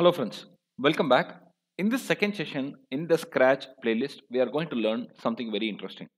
Hello friends, welcome back. In this second session, in the Scratch playlist, we are going to learn something very interesting.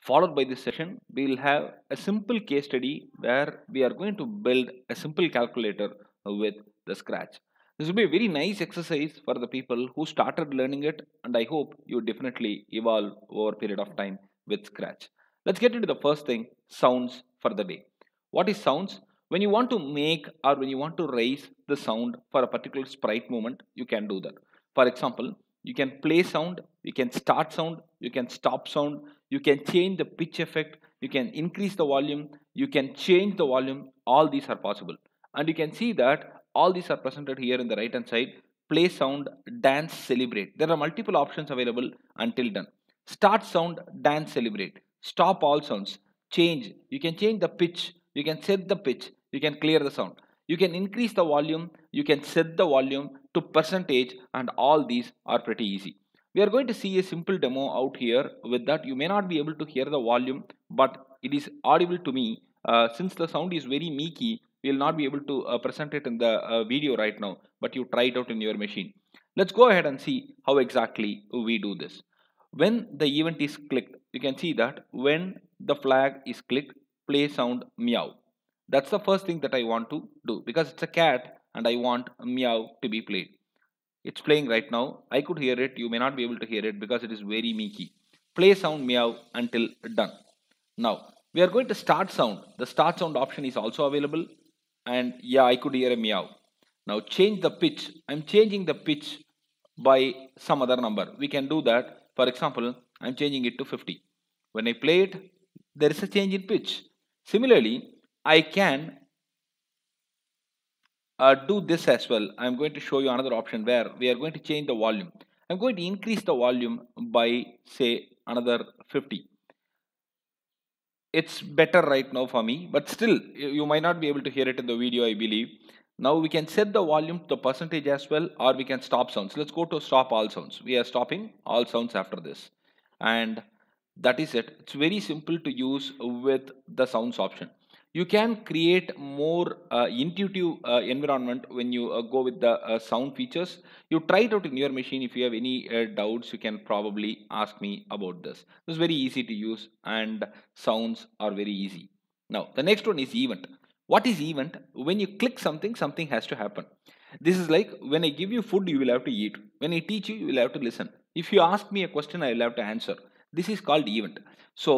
Followed by this session, we will have a simple case study where we are going to build a simple calculator with the Scratch. This will be a very nice exercise for the people who started learning it and I hope you definitely evolve over a period of time with Scratch. Let's get into the first thing, sounds for the day. What is sounds? When you want to make or when you want to raise the sound for a particular sprite movement, you can do that. For example, you can play sound, you can start sound, you can stop sound, you can change the pitch effect, you can increase the volume, you can change the volume, all these are possible. And you can see that all these are presented here in the right hand side, play sound, dance, celebrate. There are multiple options available until done. Start sound, dance, celebrate. Stop all sounds, change, you can change the pitch, you can set the pitch, you can clear the sound you can increase the volume you can set the volume to percentage and all these are pretty easy we are going to see a simple demo out here with that you may not be able to hear the volume but it is audible to me uh, since the sound is very meeky, we will not be able to uh, present it in the uh, video right now but you try it out in your machine let's go ahead and see how exactly we do this when the event is clicked you can see that when the flag is clicked play sound meow that's the first thing that I want to do because it's a cat and I want meow to be played. It's playing right now. I could hear it. You may not be able to hear it because it is very meeky. Play sound meow until done. Now, we are going to start sound. The start sound option is also available. And yeah, I could hear a meow. Now change the pitch. I'm changing the pitch by some other number. We can do that. For example, I'm changing it to 50. When I play it, there is a change in pitch. Similarly, I can uh, do this as well. I'm going to show you another option where we are going to change the volume. I'm going to increase the volume by say another 50. It's better right now for me, but still you might not be able to hear it in the video, I believe. Now we can set the volume to the percentage as well or we can stop sounds. Let's go to stop all sounds. We are stopping all sounds after this. And that is it. It's very simple to use with the sounds option you can create more uh, intuitive uh, environment when you uh, go with the uh, sound features you try it out in your machine if you have any uh, doubts you can probably ask me about this it's very easy to use and sounds are very easy now the next one is event what is event when you click something something has to happen this is like when i give you food you will have to eat when i teach you you will have to listen if you ask me a question i will have to answer this is called event so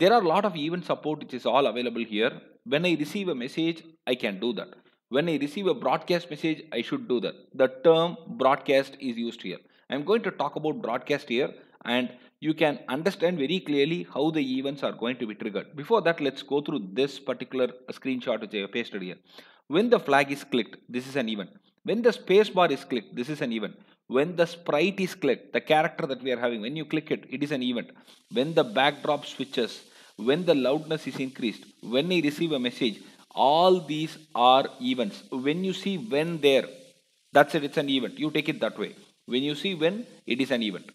there are a lot of event support which is all available here when I receive a message, I can do that. When I receive a broadcast message, I should do that. The term broadcast is used here. I'm going to talk about broadcast here and you can understand very clearly how the events are going to be triggered. Before that, let's go through this particular screenshot which I have pasted here. When the flag is clicked, this is an event. When the space bar is clicked, this is an event. When the sprite is clicked, the character that we are having, when you click it, it is an event. When the backdrop switches, when the loudness is increased, when I receive a message, all these are events. When you see when there, that's it, it's an event. You take it that way. When you see when, it is an event.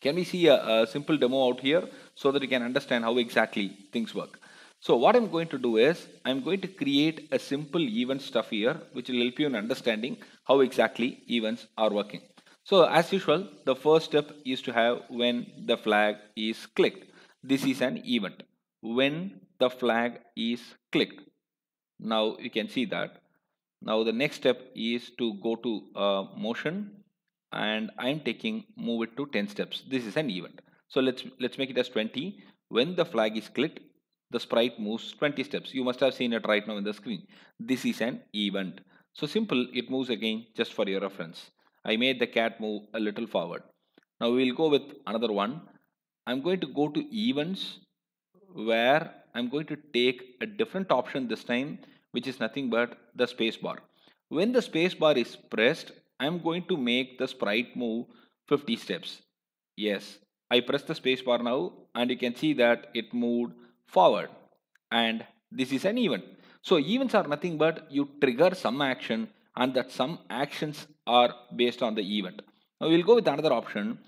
Can we see a, a simple demo out here so that you can understand how exactly things work? So what I'm going to do is, I'm going to create a simple event stuff here, which will help you in understanding how exactly events are working. So as usual, the first step is to have when the flag is clicked this is an event when the flag is clicked now you can see that now the next step is to go to uh, motion and I'm taking move it to 10 steps this is an event so let's let's make it as 20 when the flag is clicked the sprite moves 20 steps you must have seen it right now in the screen this is an event so simple it moves again just for your reference I made the cat move a little forward now we will go with another one I'm going to go to events where I'm going to take a different option this time, which is nothing but the spacebar. When the spacebar is pressed, I'm going to make the sprite move 50 steps. Yes, I press the spacebar now and you can see that it moved forward and this is an event. So events are nothing but you trigger some action and that some actions are based on the event. Now we'll go with another option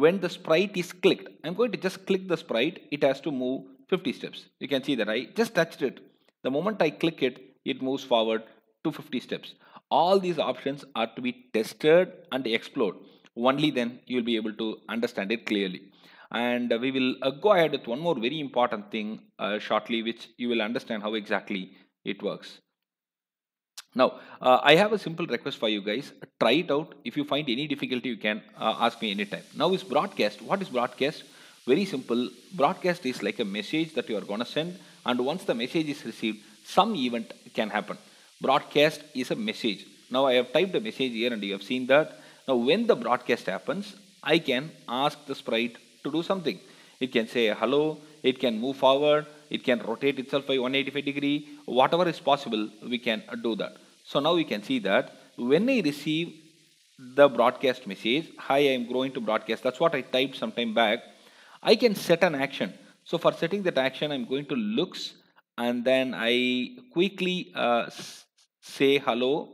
when the sprite is clicked, I'm going to just click the sprite, it has to move 50 steps. You can see that I just touched it. The moment I click it, it moves forward to 50 steps. All these options are to be tested and explored. Only then you'll be able to understand it clearly. And we will uh, go ahead with one more very important thing uh, shortly, which you will understand how exactly it works. Now, uh, I have a simple request for you guys. Try it out. If you find any difficulty, you can uh, ask me anytime. Now is broadcast. What is broadcast? Very simple. Broadcast is like a message that you are going to send. And once the message is received, some event can happen. Broadcast is a message. Now I have typed a message here and you have seen that. Now when the broadcast happens, I can ask the sprite to do something. It can say hello. It can move forward it can rotate itself by 185 degree, whatever is possible, we can do that. So now we can see that when I receive the broadcast message, hi, I am going to broadcast, that's what I typed sometime back, I can set an action. So for setting that action, I'm going to looks and then I quickly uh, say hello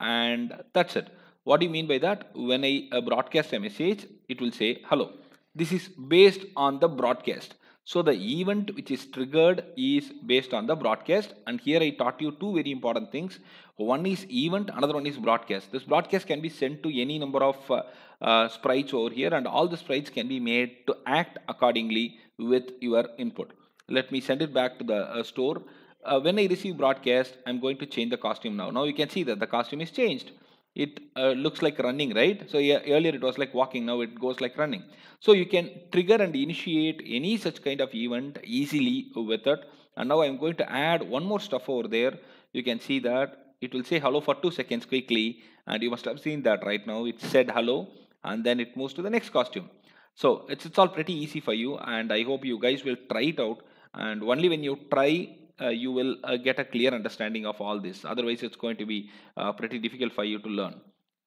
and that's it. What do you mean by that? When I uh, broadcast a message, it will say hello. This is based on the broadcast. So the event which is triggered is based on the broadcast and here I taught you two very important things. One is event, another one is broadcast. This broadcast can be sent to any number of uh, uh, sprites over here and all the sprites can be made to act accordingly with your input. Let me send it back to the uh, store. Uh, when I receive broadcast, I'm going to change the costume now. Now you can see that the costume is changed it uh, looks like running, right? So yeah, earlier it was like walking, now it goes like running. So you can trigger and initiate any such kind of event easily with it. And now I'm going to add one more stuff over there. You can see that it will say hello for two seconds quickly. And you must have seen that right now. It said hello and then it moves to the next costume. So it's, it's all pretty easy for you. And I hope you guys will try it out. And only when you try uh, you will uh, get a clear understanding of all this. Otherwise, it's going to be uh, pretty difficult for you to learn.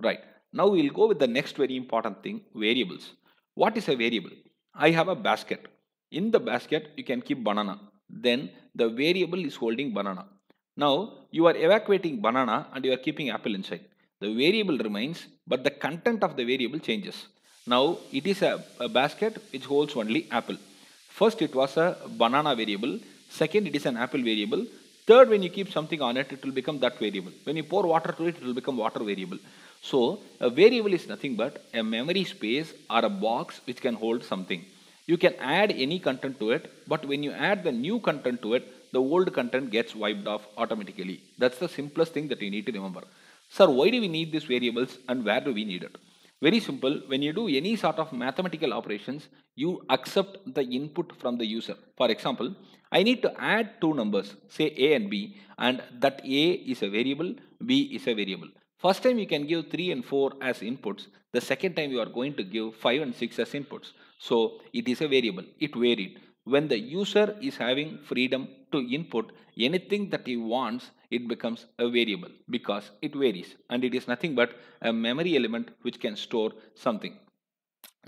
Right. Now we'll go with the next very important thing, variables. What is a variable? I have a basket. In the basket, you can keep banana. Then the variable is holding banana. Now you are evacuating banana and you are keeping apple inside. The variable remains, but the content of the variable changes. Now it is a, a basket which holds only apple. First it was a banana variable. Second, it is an apple variable. Third, when you keep something on it, it will become that variable. When you pour water to it, it will become water variable. So, a variable is nothing but a memory space or a box which can hold something. You can add any content to it, but when you add the new content to it, the old content gets wiped off automatically. That's the simplest thing that you need to remember. Sir, why do we need these variables and where do we need it? Very simple, when you do any sort of mathematical operations, you accept the input from the user. For example, I need to add two numbers, say A and B, and that A is a variable, B is a variable. First time you can give 3 and 4 as inputs. The second time you are going to give 5 and 6 as inputs. So it is a variable. It varied. When the user is having freedom to input anything that he wants it becomes a variable because it varies and it is nothing but a memory element which can store something.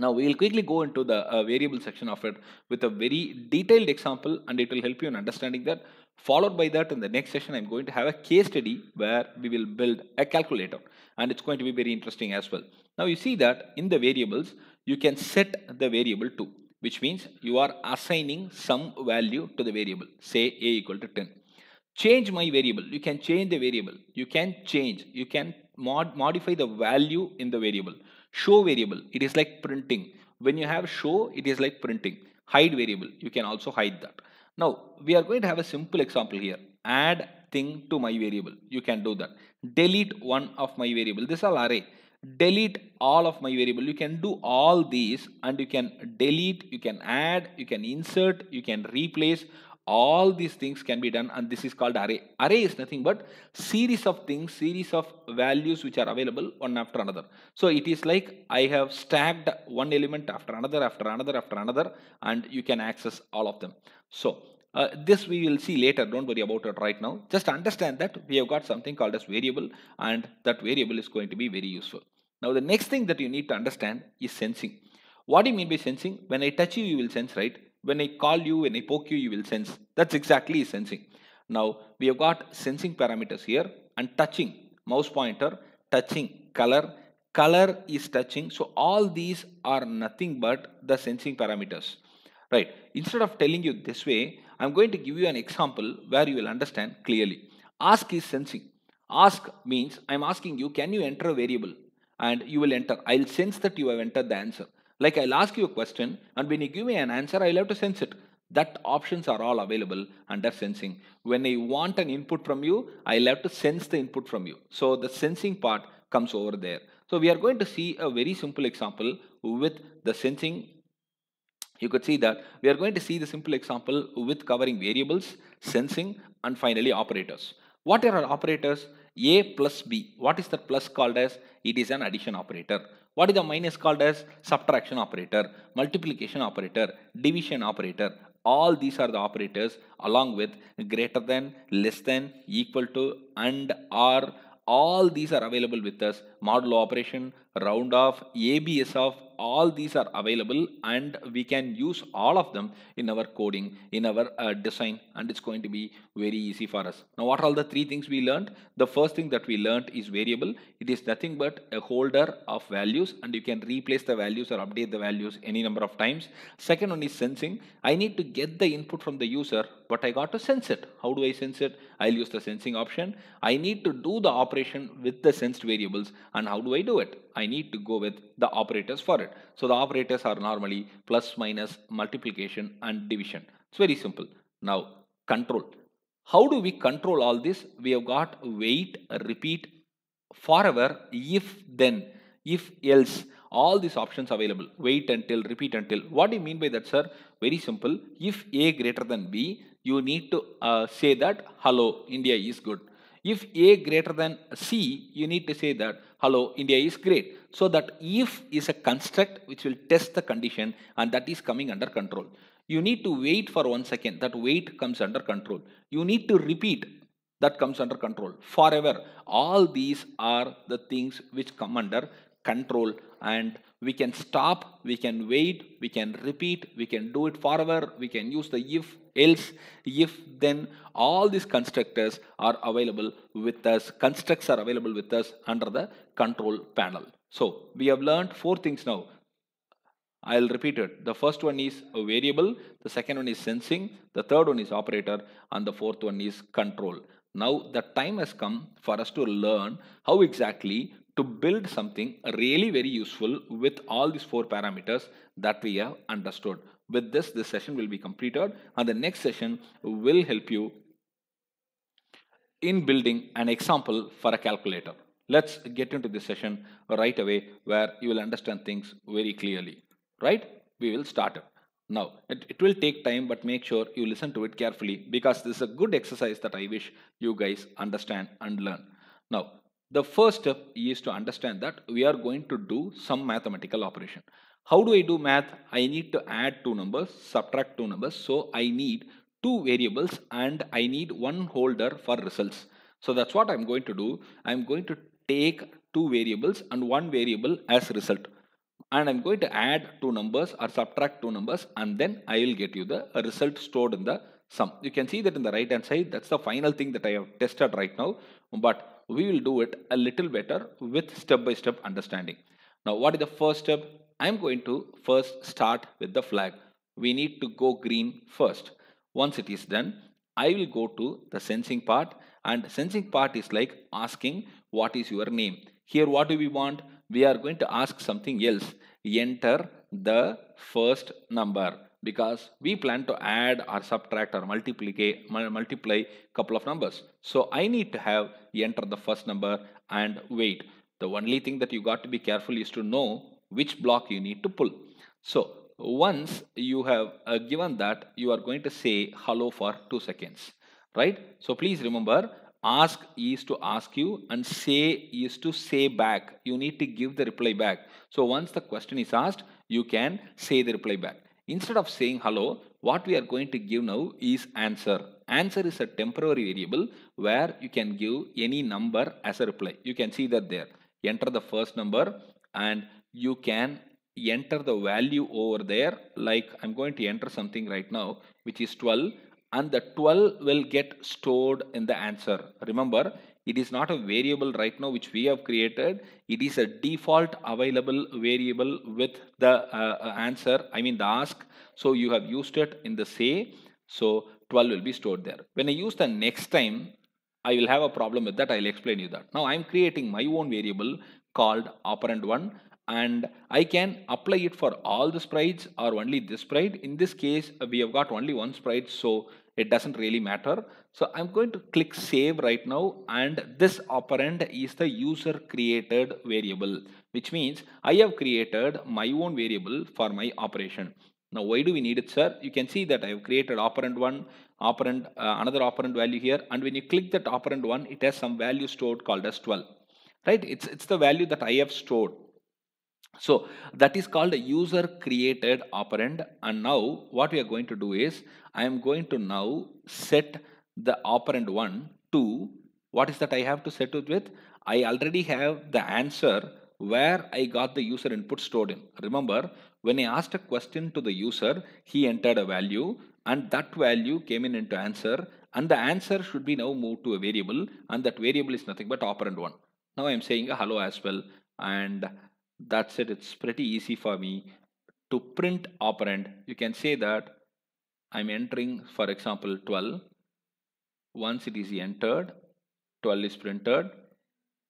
Now we will quickly go into the uh, variable section of it with a very detailed example and it will help you in understanding that. Followed by that in the next session I'm going to have a case study where we will build a calculator and it's going to be very interesting as well. Now you see that in the variables you can set the variable to which means you are assigning some value to the variable say a equal to 10 change my variable you can change the variable you can change you can mod modify the value in the variable show variable it is like printing when you have show it is like printing hide variable you can also hide that now we are going to have a simple example here add thing to my variable you can do that delete one of my variable this is all array delete all of my variable you can do all these and you can delete you can add you can insert you can replace all these things can be done and this is called array array is nothing but series of things series of values which are available one after another so it is like i have stacked one element after another after another after another and you can access all of them so uh, this we will see later don't worry about it right now just understand that we have got something called as variable and that variable is going to be very useful now the next thing that you need to understand is sensing what do you mean by sensing when i touch you you will sense right when I call you, when I poke you, you will sense. That's exactly sensing. Now, we have got sensing parameters here and touching, mouse pointer, touching, color, color is touching. So, all these are nothing but the sensing parameters, right? Instead of telling you this way, I'm going to give you an example where you will understand clearly. Ask is sensing. Ask means I'm asking you, can you enter a variable? And you will enter. I'll sense that you have entered the answer. Like I'll ask you a question and when you give me an answer, I'll have to sense it. That options are all available under sensing. When I want an input from you, I'll have to sense the input from you. So the sensing part comes over there. So we are going to see a very simple example with the sensing. You could see that we are going to see the simple example with covering variables, sensing and finally operators. What are our operators? A plus B. What is the plus called as? It is an addition operator. What is the minus called as subtraction operator, multiplication operator, division operator. All these are the operators along with greater than, less than, equal to, and, or. All these are available with us. Modulo operation, round off, ABS of, all these are available and we can use all of them in our coding, in our uh, design and it's going to be very easy for us. Now what are all the three things we learned? The first thing that we learned is variable. It is nothing but a holder of values and you can replace the values or update the values any number of times. Second one is sensing. I need to get the input from the user but I got to sense it. How do I sense it? I'll use the sensing option. I need to do the operation with the sensed variables and how do I do it? I need to go with the operators for it. So the operators are normally plus minus multiplication and division. It's very simple. Now control. How do we control all this? We have got wait, repeat, forever, if then, if else all these options available wait until repeat until what do you mean by that sir very simple if a greater than b you need to uh, say that hello, India is good. If A greater than C, you need to say that hello, India is great. So that if is a construct which will test the condition and that is coming under control. You need to wait for one second, that wait comes under control. You need to repeat, that comes under control forever. All these are the things which come under control and we can stop, we can wait, we can repeat, we can do it forever, we can use the if, else if then all these constructors are available with us constructs are available with us under the control panel so we have learned four things now I'll repeat it. The first one is a variable, the second one is sensing, the third one is operator, and the fourth one is control. Now the time has come for us to learn how exactly to build something really very useful with all these four parameters that we have understood. With this, this session will be completed and the next session will help you in building an example for a calculator. Let's get into this session right away where you will understand things very clearly, right? We will start it. Now, it, it will take time, but make sure you listen to it carefully because this is a good exercise that I wish you guys understand and learn. Now, the first step is to understand that we are going to do some mathematical operation. How do I do math? I need to add two numbers, subtract two numbers. So I need two variables and I need one holder for results. So that's what I'm going to do. I'm going to take two variables and one variable as result. And I'm going to add two numbers or subtract two numbers and then I will get you the result stored in the sum. You can see that in the right hand side. That's the final thing that I have tested right now. But we will do it a little better with step by step understanding. Now what is the first step? I'm going to first start with the flag. We need to go green first. Once it is done, I will go to the sensing part and sensing part is like asking what is your name. Here what do we want? We are going to ask something else. Enter the first number because we plan to add or subtract or multiply multiply couple of numbers. So I need to have enter the first number and wait. The only thing that you got to be careful is to know which block you need to pull. So once you have uh, given that, you are going to say hello for 2 seconds, right? So please remember, ask is to ask you and say is to say back. You need to give the reply back. So once the question is asked, you can say the reply back. Instead of saying hello, what we are going to give now is answer. Answer is a temporary variable where you can give any number as a reply. You can see that there. Enter the first number and you can enter the value over there like I'm going to enter something right now which is 12 and the 12 will get stored in the answer. Remember it is not a variable right now which we have created it is a default available variable with the uh, uh answer I mean the ask so you have used it in the say so 12 will be stored there. When I use the next time I will have a problem with that. I'll explain you that. Now I'm creating my own variable called operand 1 and I can apply it for all the sprites or only this sprite. In this case, we have got only one sprite, so it doesn't really matter. So I'm going to click save right now and this operand is the user created variable, which means I have created my own variable for my operation. Now, why do we need it, sir? You can see that I have created operand 1, operand, uh, another operand value here. And when you click that operand 1, it has some value stored called as 12 right? It's, it's the value that I have stored. So that is called a user created operand. And now what we are going to do is I am going to now set the operand 1 to what is that I have to set it with? I already have the answer where I got the user input stored in. Remember, when I asked a question to the user, he entered a value and that value came in into answer and the answer should be now moved to a variable and that variable is nothing but operand 1 now I'm saying a hello as well and that's it it's pretty easy for me to print operand you can say that I'm entering for example 12 once it is entered 12 is printed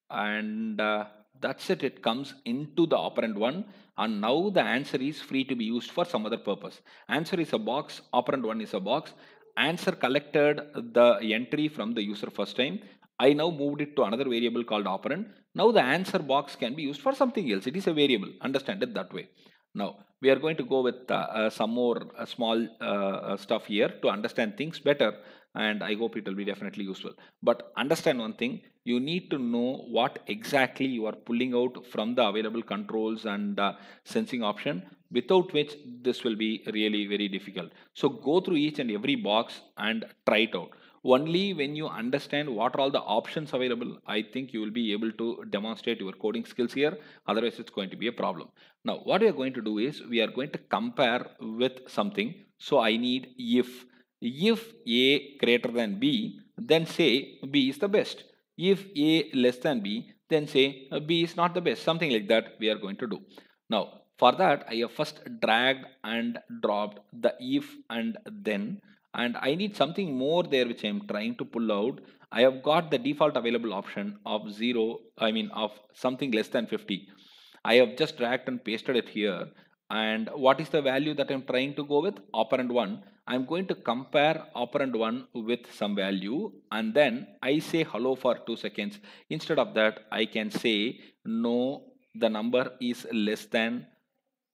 and uh, that's it it comes into the operand 1 and now the answer is free to be used for some other purpose answer is a box operand 1 is a box answer collected the entry from the user first time I now moved it to another variable called operand. Now the answer box can be used for something else. It is a variable. Understand it that way. Now we are going to go with uh, uh, some more uh, small uh, uh, stuff here to understand things better and I hope it will be definitely useful. But understand one thing, you need to know what exactly you are pulling out from the available controls and uh, sensing option without which this will be really very difficult. So go through each and every box and try it out. Only when you understand what are all the options available, I think you will be able to demonstrate your coding skills here. Otherwise, it's going to be a problem. Now, what we are going to do is we are going to compare with something. So I need if. If A greater than B, then say B is the best. If A less than B, then say B is not the best. Something like that we are going to do. Now, for that, I have first dragged and dropped the if and then and I need something more there which I'm trying to pull out, I have got the default available option of zero, I mean of something less than 50. I have just dragged and pasted it here. And what is the value that I'm trying to go with? Operand 1. I'm going to compare operand 1 with some value and then I say hello for 2 seconds. Instead of that, I can say no, the number is less than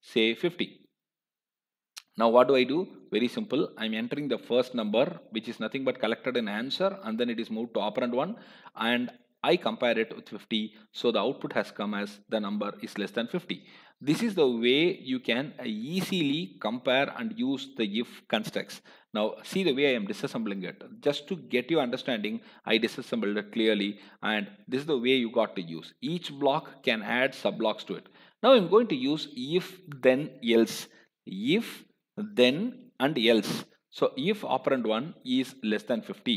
say 50. Now what do I do? very simple i'm entering the first number which is nothing but collected in answer and then it is moved to operand 1 and i compare it with 50 so the output has come as the number is less than 50 this is the way you can easily compare and use the if constructs. Now see the way I am disassembling it. Just to get your understanding, I disassembled it clearly and this is the way you got to use. Each block can add sub-blocks to it. Now I'm going to use if then else. If then and else. So if operand 1 is less than 50,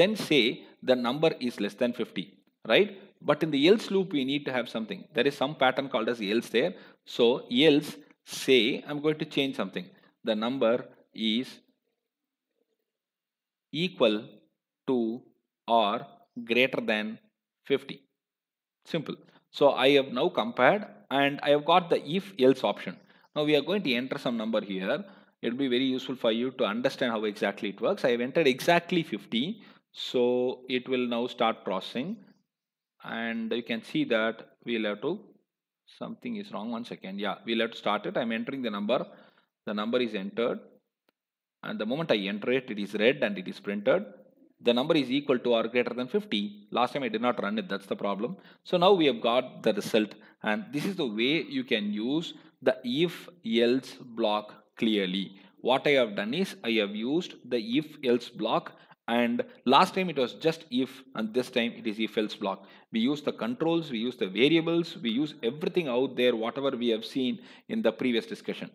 then say the number is less than 50, right? But in the else loop, we need to have something. There is some pattern called as else there. So else say I'm going to change something. The number is equal to or greater than 50. Simple. So I have now compared and I have got the if else option. Now we are going to enter some number here it will be very useful for you to understand how exactly it works. I have entered exactly 50. So it will now start processing and you can see that we'll have to something is wrong one second yeah we'll have to start it i'm entering the number the number is entered and the moment i enter it it is read and it is printed the number is equal to or greater than 50 last time i did not run it that's the problem so now we have got the result and this is the way you can use the if else block clearly. What I have done is I have used the if else block and last time it was just if and this time it is if else block. We use the controls, we use the variables, we use everything out there whatever we have seen in the previous discussion.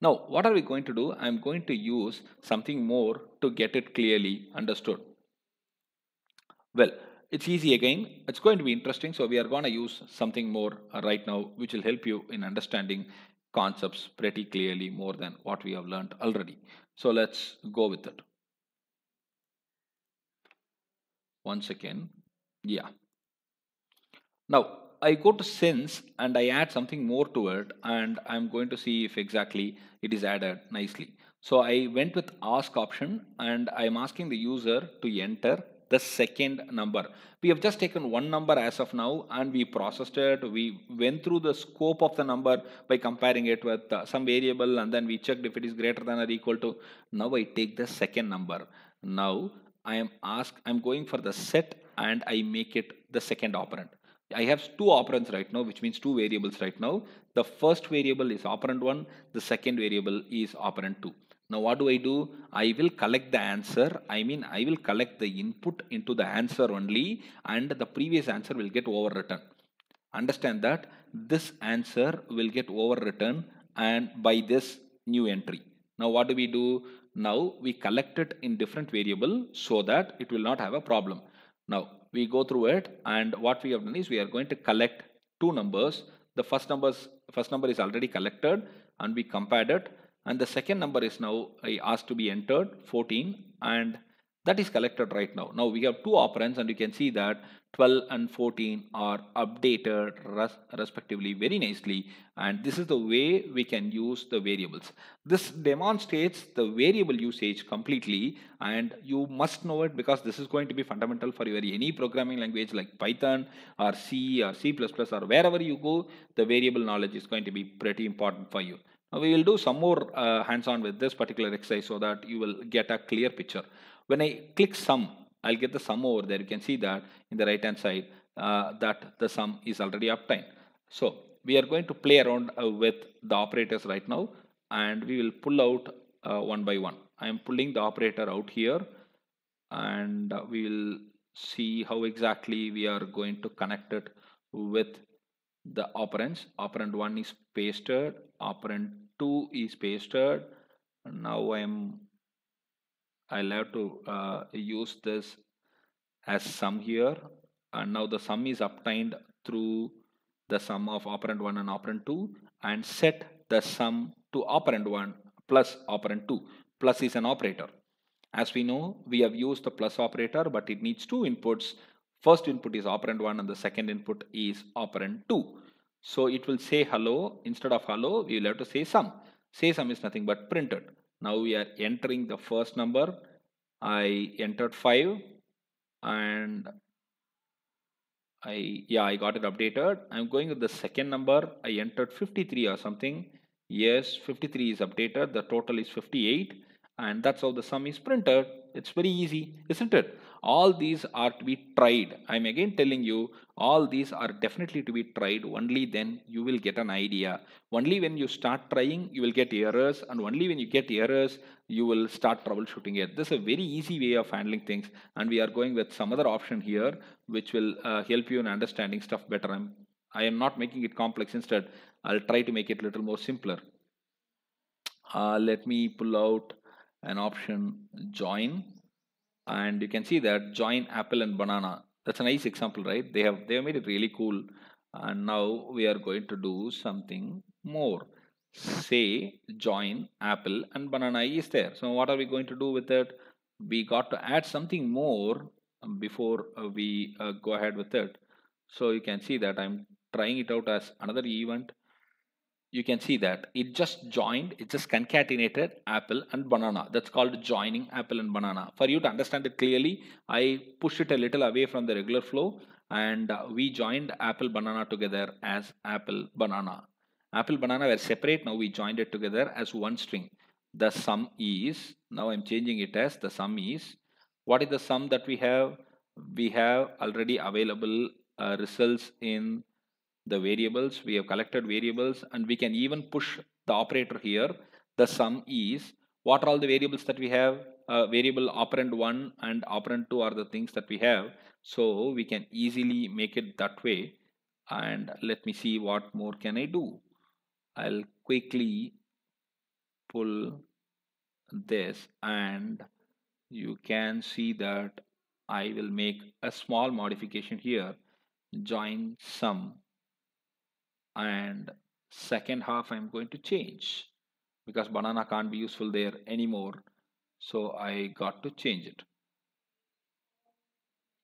Now what are we going to do? I am going to use something more to get it clearly understood. Well, it's easy again it's going to be interesting so we are going to use something more right now which will help you in understanding concepts pretty clearly more than what we have learned already. So let's go with it. Once again, yeah. Now I go to since and I add something more to it and I'm going to see if exactly it is added nicely. So I went with ask option and I'm asking the user to enter the second number. We have just taken one number as of now and we processed it. We went through the scope of the number by comparing it with uh, some variable and then we checked if it is greater than or equal to. Now I take the second number. Now I am asked, I'm going for the set and I make it the second operand. I have two operands right now, which means two variables right now. The first variable is operand 1, the second variable is operand 2. Now what do I do? I will collect the answer. I mean, I will collect the input into the answer only and the previous answer will get overwritten. Understand that this answer will get overwritten and by this new entry. Now what do we do? Now we collect it in different variable so that it will not have a problem. Now we go through it and what we have done is we are going to collect two numbers. The first numbers first number is already collected and we compared it and the second number is now asked to be entered 14 and that is collected right now. Now we have two operands and you can see that 12 and 14 are updated res respectively very nicely and this is the way we can use the variables. This demonstrates the variable usage completely and you must know it because this is going to be fundamental for your any programming language like Python or C or C++ or wherever you go the variable knowledge is going to be pretty important for you. Now we will do some more uh, hands-on with this particular exercise so that you will get a clear picture. When I click sum, I'll get the sum over there. You can see that in the right-hand side uh, that the sum is already obtained. So we are going to play around uh, with the operators right now and we will pull out uh, one by one. I am pulling the operator out here and we will see how exactly we are going to connect it with the operands. Operand 1 is pasted, operand 2 is pasted. Now I'm I'll have to uh, use this as sum here and now the sum is obtained through the sum of operand 1 and operand 2 and set the sum to operand 1 plus operand 2 plus is an operator as we know we have used the plus operator but it needs two inputs First input is operand 1 and the second input is operand 2. So it will say hello. Instead of hello, we will have to say sum. Say sum is nothing but printed. Now we are entering the first number. I entered 5 and I yeah I got it updated. I'm going with the second number. I entered 53 or something. Yes, 53 is updated. The total is 58 and that's how the sum is printed. It's very easy, isn't it? all these are to be tried i'm again telling you all these are definitely to be tried only then you will get an idea only when you start trying you will get errors and only when you get errors you will start troubleshooting it this is a very easy way of handling things and we are going with some other option here which will uh, help you in understanding stuff better i'm i am not making it complex instead i'll try to make it a little more simpler uh, let me pull out an option join and you can see that join apple and banana that's a nice example right they have they have made it really cool and now we are going to do something more say join apple and banana is there so what are we going to do with it? we got to add something more before uh, we uh, go ahead with it so you can see that i'm trying it out as another event you can see that it just joined, it just concatenated apple and banana. That's called joining apple and banana. For you to understand it clearly, I pushed it a little away from the regular flow and uh, we joined apple banana together as apple banana. Apple banana were separate, now we joined it together as one string. The sum is, now I'm changing it as the sum is. What is the sum that we have? We have already available uh, results in the variables, we have collected variables and we can even push the operator here. The sum is, what are all the variables that we have? Uh, variable operand 1 and operand 2 are the things that we have. So we can easily make it that way. And let me see what more can I do. I'll quickly pull this and you can see that I will make a small modification here join sum and second half I'm going to change because banana can't be useful there anymore so I got to change it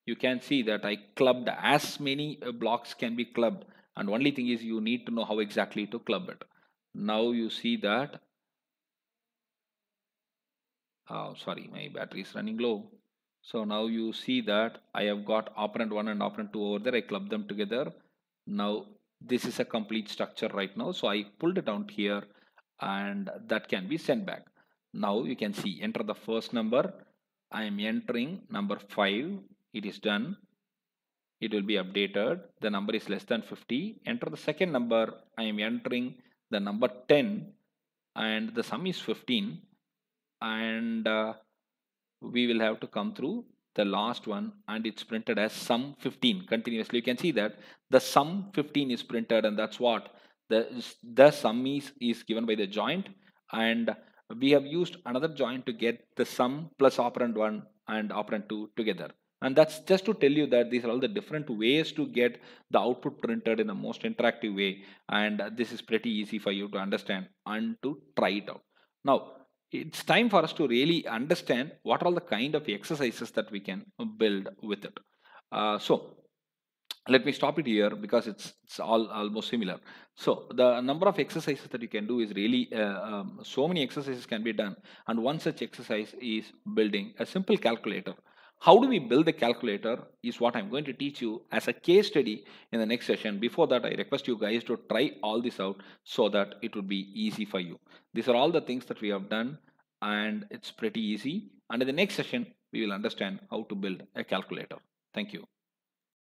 you can see that I clubbed as many uh, blocks can be clubbed and only thing is you need to know how exactly to club it now you see that oh sorry my battery is running low so now you see that I have got operand 1 and operand 2 over there I club them together now this is a complete structure right now so I pulled it out here and that can be sent back now you can see enter the first number I am entering number 5 it is done it will be updated the number is less than 50 enter the second number I am entering the number 10 and the sum is 15 and uh, we will have to come through the last one and it's printed as sum 15 continuously you can see that the sum 15 is printed and that's what the the sum is is given by the joint and we have used another joint to get the sum plus operand 1 and operand 2 together and that's just to tell you that these are all the different ways to get the output printed in the most interactive way and this is pretty easy for you to understand and to try it out now it's time for us to really understand what are the kind of exercises that we can build with it. Uh, so let me stop it here because it's, it's all almost similar. So the number of exercises that you can do is really, uh, um, so many exercises can be done. And one such exercise is building a simple calculator how do we build a calculator is what I'm going to teach you as a case study in the next session. Before that, I request you guys to try all this out so that it would be easy for you. These are all the things that we have done and it's pretty easy. And in the next session, we will understand how to build a calculator. Thank you.